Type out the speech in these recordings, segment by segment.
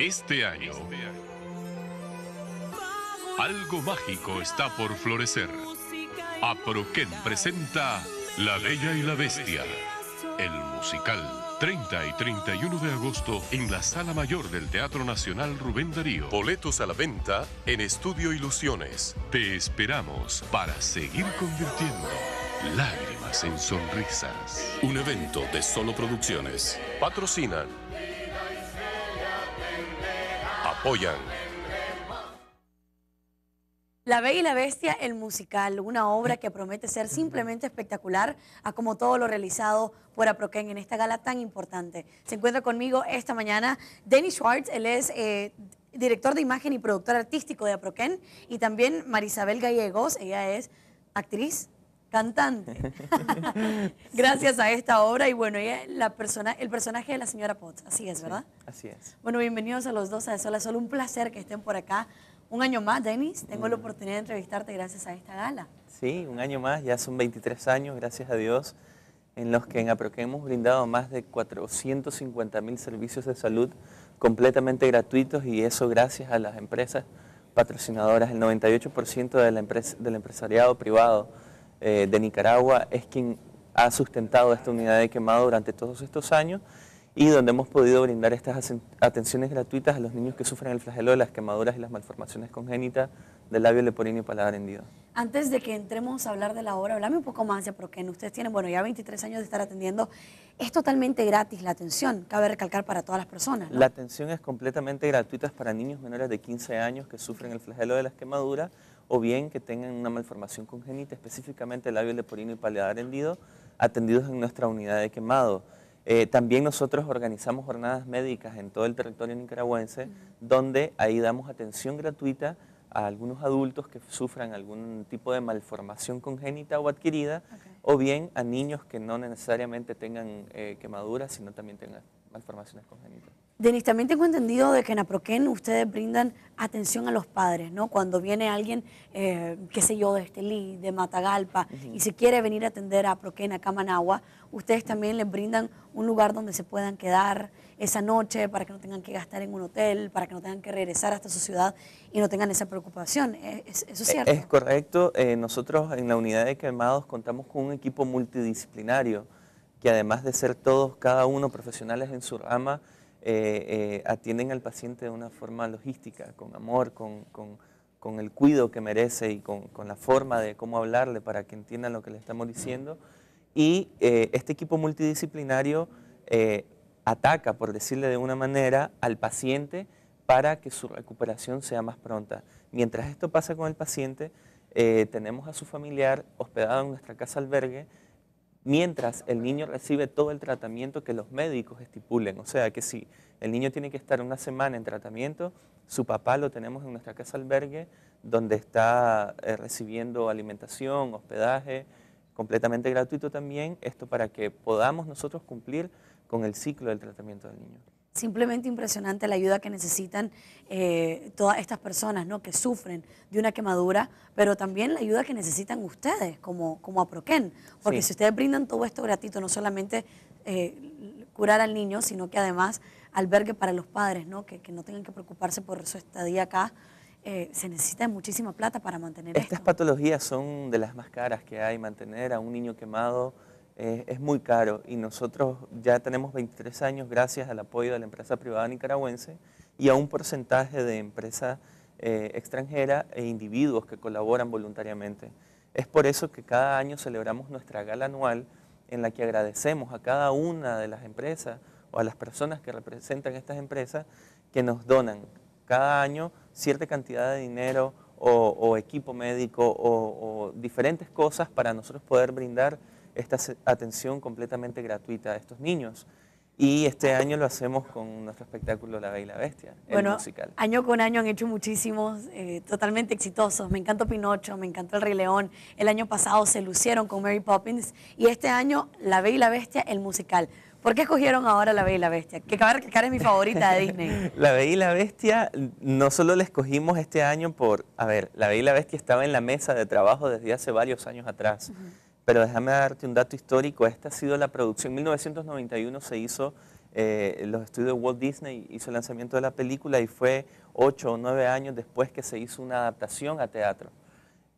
Este año, algo mágico está por florecer. Aproquén presenta La Bella y la Bestia, el musical. 30 y 31 de agosto en la Sala Mayor del Teatro Nacional Rubén Darío. Boletos a la venta en Estudio Ilusiones. Te esperamos para seguir convirtiendo lágrimas en sonrisas. Un evento de Solo Producciones. Patrocina apoyan. La Bella y la Bestia, el musical, una obra que promete ser simplemente espectacular, a como todo lo realizado por Aproquén en esta gala tan importante. Se encuentra conmigo esta mañana Denis Schwartz, él es eh, director de imagen y productor artístico de Aproquén, y también Marisabel Gallegos, ella es actriz, cantante. Gracias a esta obra y bueno, la persona, el personaje de la señora Potts, así es, ¿verdad? así es. Bueno, bienvenidos a los dos a Sola Solo, un placer que estén por acá. Un año más, Denis, tengo la mm. oportunidad de entrevistarte gracias a esta gala. Sí, un año más, ya son 23 años, gracias a Dios, en los que en APROQUE hemos brindado más de 450 mil servicios de salud completamente gratuitos y eso gracias a las empresas patrocinadoras, el 98% de la empresa, del empresariado privado eh, de Nicaragua es quien ha sustentado esta unidad de quemado durante todos estos años y donde hemos podido brindar estas atenciones gratuitas a los niños que sufren el flagelo de las quemaduras y las malformaciones congénitas del labio leporino y paladar hendido. Antes de que entremos a hablar de la obra, hablame un poco más ya porque Ustedes tienen, bueno, ya 23 años de estar atendiendo. Es totalmente gratis la atención, cabe recalcar para todas las personas. La atención es completamente gratuita para niños menores de 15 años que sufren el flagelo de las quemaduras o bien que tengan una malformación congénita, específicamente labio leporino y paladar hendido, atendidos en nuestra unidad de quemado. Eh, también nosotros organizamos jornadas médicas en todo el territorio nicaragüense, donde ahí damos atención gratuita a algunos adultos que sufran algún tipo de malformación congénita o adquirida, o bien a niños que no necesariamente tengan eh, quemaduras, sino también tengan malformaciones congénitas. Denis, también tengo entendido de que en Aproquén ustedes brindan atención a los padres, ¿no? Cuando viene alguien, eh, qué sé yo, de Estelí, de Matagalpa, y se quiere venir a atender a Aproquén, a Camanagua, ustedes también les brindan un lugar donde se puedan quedar esa noche para que no tengan que gastar en un hotel, para que no tengan que regresar hasta su ciudad y no tengan esa preocupación. ¿E-, ¿Es, ¿Eso e-, cierto? Es correcto. Eh, nosotros en la unidad de quemados contamos con un equipo multidisciplinario que además de ser todos, cada uno profesionales en su rama, eh, eh, atienden al paciente de una forma logística, con amor, con, el cuidado que merece y con, la forma de cómo hablarle para que entienda lo que le estamos diciendo. Y eh, este equipo multidisciplinario ataca, por decirle de una manera, al paciente para que su recuperación sea más pronta. Mientras esto pasa con el paciente, tenemos a su familiar hospedado en nuestra casa albergue, mientras el niño recibe todo el tratamiento que los médicos estipulen. O sea que si el niño tiene que estar una semana en tratamiento, su papá lo tenemos en nuestra casa albergue, donde está eh, recibiendo alimentación, hospedaje, completamente gratuito también, esto para que podamos nosotros cumplir con el ciclo del tratamiento del niño. Simplemente impresionante la ayuda que necesitan eh, todas estas personas ¿no? que sufren de una quemadura, pero también la ayuda que necesitan ustedes como, como Porque si ustedes brindan todo esto gratuito, no solamente eh, curar al niño, sino que además albergue para los padres, ¿no? Que, no tengan que preocuparse por su estadía acá. Eh, se necesita muchísima plata para mantener Estas patologías son de las más caras que hay. Mantener a un niño quemado es muy caro y nosotros ya tenemos 23 años gracias al apoyo de la empresa privada nicaragüense y a un porcentaje de empresa eh, extranjera e individuos que colaboran voluntariamente. Es por eso que cada año celebramos nuestra gala anual en la que agradecemos a cada una de las empresas o a las personas que representan estas empresas que nos donan cada año cierta cantidad de dinero o, equipo médico o diferentes cosas para nosotros poder brindar esta atención completamente gratuita a estos niños. Y este año lo hacemos con nuestro espectáculo La Bella y la Bestia, el musical. Año con año han hecho muchísimos, eh, totalmente exitosos. Me encantó Pinocho, me encantó El Rey León. El año pasado se lucieron con Mary Poppins. Y este año La Bella y la Bestia, el musical. ¿Por qué escogieron ahora La Bella y la Bestia? Que cabe es mi favorita de Disney. la Bella y la Bestia no solo la escogimos este año por... A ver, La Bella y la Bestia estaba en la mesa de trabajo desde hace varios años atrás. Pero déjame darte un dato histórico. Esta ha sido la producción. En 1991 se hizo, eh, los estudios de Walt Disney hizo el lanzamiento de la película y fue ocho o nueve años después que se hizo una adaptación a teatro.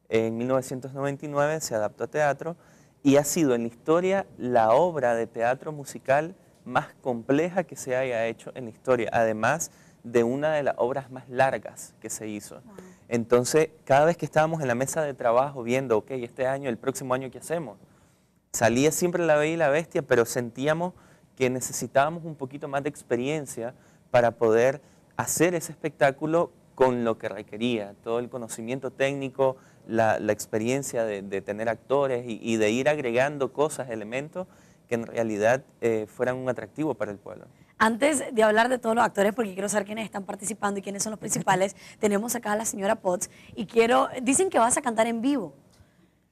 En 1999 se adaptó a teatro y ha sido en la historia la obra de teatro musical más compleja que se haya hecho en la historia, además de una de las obras más largas que se hizo. Entonces, cada vez que estábamos en la mesa de trabajo viendo, ok, este año, el próximo año, ¿qué hacemos? Salía siempre la bella y la bestia, pero sentíamos que necesitábamos un poquito más de experiencia para poder hacer ese espectáculo con lo que requería, todo el conocimiento técnico, la, experiencia de, tener actores y, de ir agregando cosas, elementos que en realidad eh, fueran un atractivo para el pueblo. Antes de hablar de todos los actores, porque quiero saber quiénes están participando y quiénes son los principales, tenemos acá a la señora Potts y quiero, dicen que vas a cantar en vivo.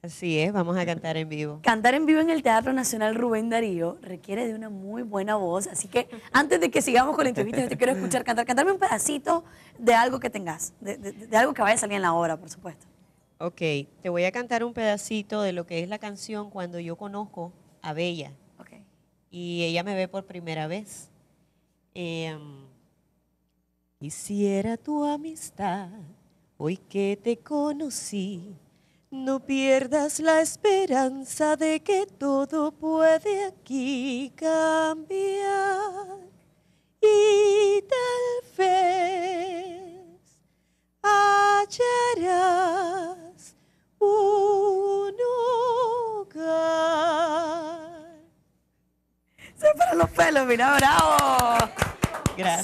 Así es, vamos a cantar en vivo. Cantar en vivo en el Teatro Nacional Rubén Darío requiere de una muy buena voz, así que antes de que sigamos con la entrevista, yo te quiero escuchar cantar, cantarme un pedacito de algo que tengas, de, algo que vaya a salir en la obra, por supuesto. Ok, te voy a cantar un pedacito de lo que es la canción cuando yo conozco a Bella. Okay. Y ella me ve por primera vez. Eh, quisiera tu amistad, hoy que te conocí, no pierdas la esperanza de que todo puede aquí cambiar. Y tal vez hallarás un hogar. Se fueron los pelos, mira, bravo.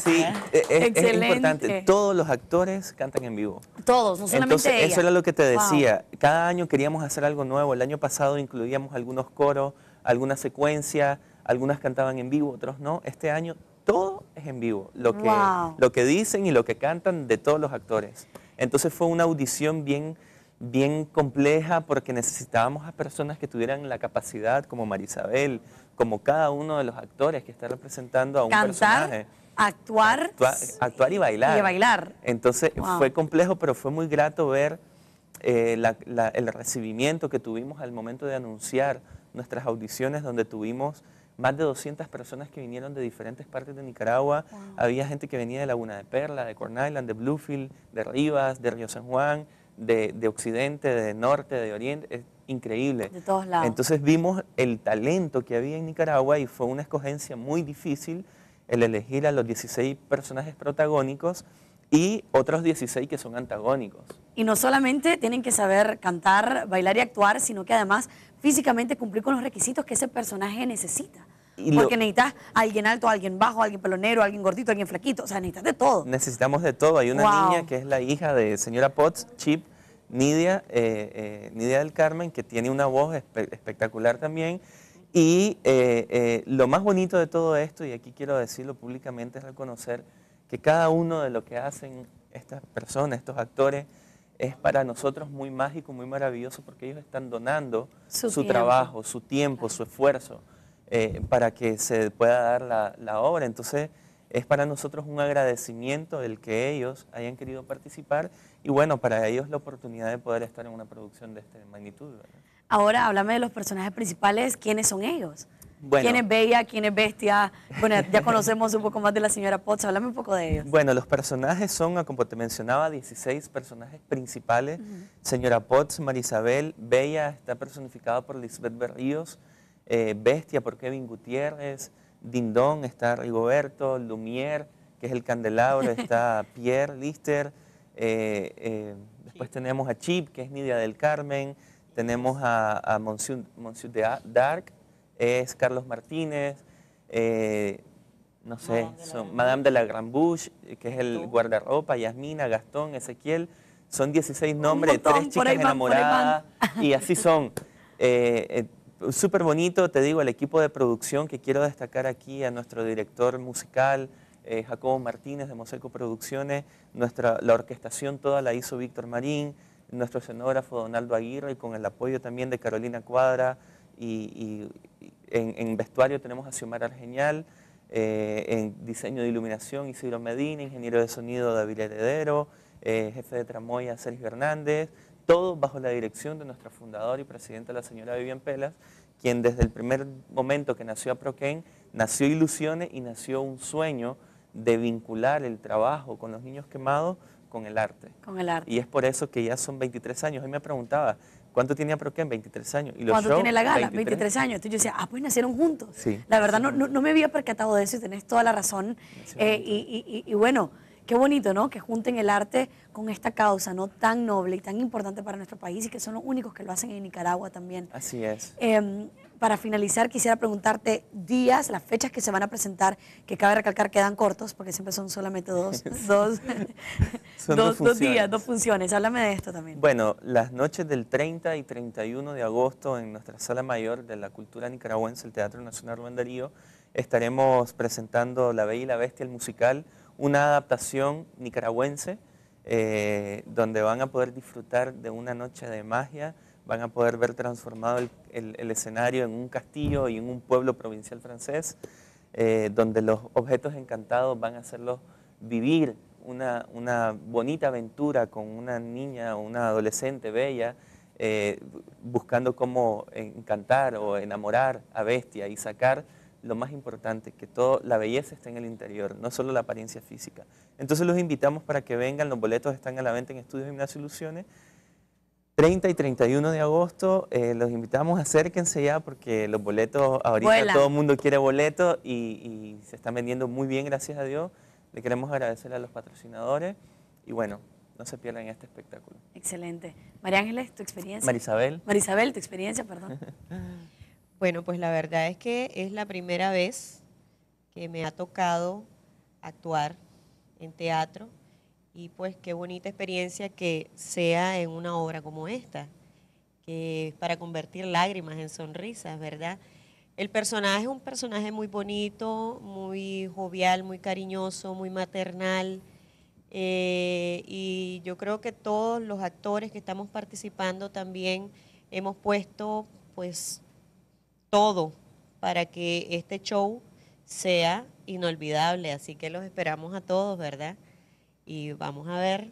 Sí, e, e, es, importante. Todos los actores cantan en vivo. Todos, no solamente Entonces, Eso era lo que te decía. Cada año queríamos hacer algo nuevo. El año pasado incluíamos algunos coros, algunas secuencias, algunas cantaban en vivo, otros no. Este año todo es en vivo. Lo que, lo que dicen y lo que cantan de todos los actores. Entonces fue una audición bien bien compleja porque necesitábamos a personas que tuvieran la capacidad, como Marisabel, como cada uno de los actores que está representando a un personaje. Actuar. actuar y bailar. Y bailar. Entonces fue complejo, pero fue muy grato ver eh, el recibimiento que tuvimos al momento de anunciar nuestras audiciones, donde tuvimos más de 200 personas que vinieron de diferentes partes de Nicaragua. Había gente que venía de Laguna de Perla, de Corn Island, de Bluefield, de Rivas, de Río San Juan, de, de Occidente, de Norte, de Oriente. Es increíble. De todos lados. Entonces vimos el talento que había en Nicaragua y fue una escogencia muy difícil el elegir a los 16 personajes protagónicos y otros 16 que son antagónicos. Y no solamente tienen que saber cantar, bailar y actuar, sino que además físicamente cumplir con los requisitos que ese personaje necesita. Porque necesitas alguien alto, alguien bajo, alguien pelonero, alguien gordito, alguien flaquito, o sea, necesitas de todo. Necesitamos de todo. Hay una niña que es la hija de señora Potts, Chip, Nidia, eh, eh, Nidia del Carmen, que tiene una voz espectacular también y eh, eh, lo más bonito de todo esto, y aquí quiero decirlo públicamente, es reconocer que cada uno de lo que hacen estas personas, estos actores, es para nosotros muy mágico, muy maravilloso, porque ellos están donando su, trabajo, su tiempo, su esfuerzo, eh, para que se pueda dar la, obra. Entonces, es para nosotros un agradecimiento el que ellos hayan querido participar y bueno, para ellos la oportunidad de poder estar en una producción de esta magnitud. Ahora háblame de los personajes principales, ¿quiénes son ellos? ¿Quién es Bella? ¿Quién es Bestia? Bueno, ya conocemos un poco más de la señora Potts, háblame un poco de ellos. Bueno, los personajes son, ah, como te mencionaba, 16 personajes principales. Señora Potts, Marisabel, Bella está personificada por Lisbeth Berríos, eh, Bestia por Kevin Gutiérrez, Dindón está Rigoberto, Lumier, que es el candelabro, está Pierre Lister, eh, eh, después tenemos a Chip, que es Nidia del Carmen, tenemos a, Monsieur, de Dark, es Carlos Martínez, eh, no sé, Madame de, la Gran Bouche, que es el guardarropa, Yasmina, Gastón, Ezequiel, son 16 nombres, tres chicas enamoradas, y así son. Súper eh, eh, bonito, te digo, el equipo de producción que quiero destacar aquí, a nuestro director musical, Jacobo Martínez de Moseco Producciones, nuestra, la orquestación toda la hizo Víctor Marín, nuestro escenógrafo Donaldo Aguirre y con el apoyo también de Carolina Cuadra y, en, vestuario tenemos a Xiomara Argenial, eh, en diseño de iluminación Isidro Medina, ingeniero de sonido David Heredero, eh, jefe de tramoya Sergio Hernández, todo bajo la dirección de nuestra fundadora y presidenta la señora Vivian Pelas, quien desde el primer momento que nació a Proquén, nació ilusiones y nació un sueño de vincular el trabajo con los niños quemados con el arte. Con el arte. Y es por eso que ya son 23 años. Él me preguntaba, ¿cuánto tenía Proquén? 23 años. ¿Y ¿Cuánto tiene la gala? 23, años. Entonces yo decía, ah, pues nacieron juntos. Sí. La verdad, no, me había percatado de eso y tenés toda la razón. Eh, y, bueno, qué bonito, ¿no? Que junten el arte con esta causa, ¿no? Tan noble y tan importante para nuestro país y que son los únicos que lo hacen en Nicaragua también. Así es. Em, para finalizar, quisiera preguntarte días, las fechas que se van a presentar, que cabe recalcar quedan cortos, porque siempre son solamente dos, dos, dos, días, dos funciones. Háblame de esto también. Bueno, las noches del 30 y 31 de agosto en nuestra sala mayor de la cultura nicaragüense, el Teatro Nacional Rubén Darío, estaremos presentando La Bella y la Bestia, el musical, una adaptación nicaragüense, eh, donde van a poder disfrutar de una noche de magia, van a poder ver transformado el, escenario en un castillo y en un pueblo provincial francés, eh, donde los objetos encantados van a hacerlos vivir una, bonita aventura con una niña o una adolescente bella, eh, buscando cómo encantar o enamorar a bestia y sacar lo más importante, que toda la belleza está en el interior, no solo la apariencia física. Entonces los invitamos para que vengan, los boletos están a la venta en Estudios Gimnasio Ilusiones 30 y 31 de agosto, eh, los invitamos, acérquense ya porque los boletos, ahorita todo el mundo quiere boletos y, se están vendiendo muy bien, gracias a Dios. Le queremos agradecer a los patrocinadores y bueno, no se pierdan este espectáculo. Excelente. María Ángeles, tu experiencia. Marisabel. Marisabel, tu experiencia, perdón. bueno, pues la verdad es que es la primera vez que me ha tocado actuar en teatro y pues qué bonita experiencia que sea en una obra como esta, que es para convertir lágrimas en sonrisas, ¿verdad? El personaje es un personaje muy bonito, muy jovial, muy cariñoso, muy maternal. Eh, y yo creo que todos los actores que estamos participando también hemos puesto pues todo para que este show sea inolvidable. Así que los esperamos a todos, ¿verdad? y vamos a ver.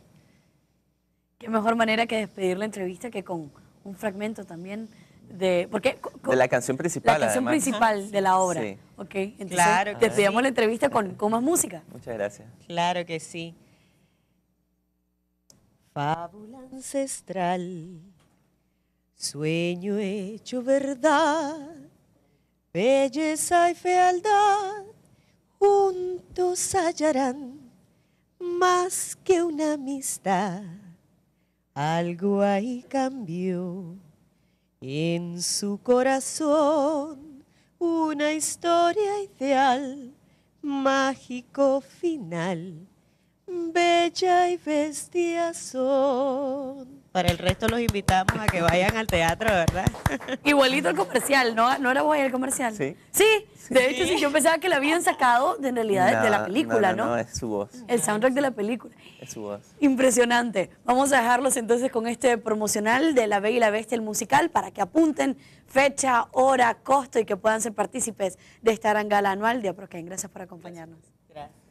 Qué mejor manera que despedir la entrevista que con un fragmento también de porque de la canción principal la canción principal de la obra ok entonces claro despedimos la entrevista con, con más música muchas gracias claro que sí fábula ancestral sueño hecho verdad belleza y fealdad juntos hallarán más que una amistad, algo ahí cambió en su corazón, una historia ideal, mágico final, bella y bestia son. Para el resto los invitamos a que vayan al teatro, ¿verdad? Igualito el comercial, ¿no? ¿No era guay el comercial? Sí. Sí, de hecho sí, yo pensaba que la habían sacado de, en realidad de la película, no no, es su voz. El soundtrack de la película. Es su voz. Impresionante. Vamos a dejarlos entonces con este promocional de La Bella y la Bestia, el musical, para que apunten fecha, hora, costo y que puedan ser partícipes de esta gran gala anual de Aproquén. Gracias por acompañarnos. Gracias.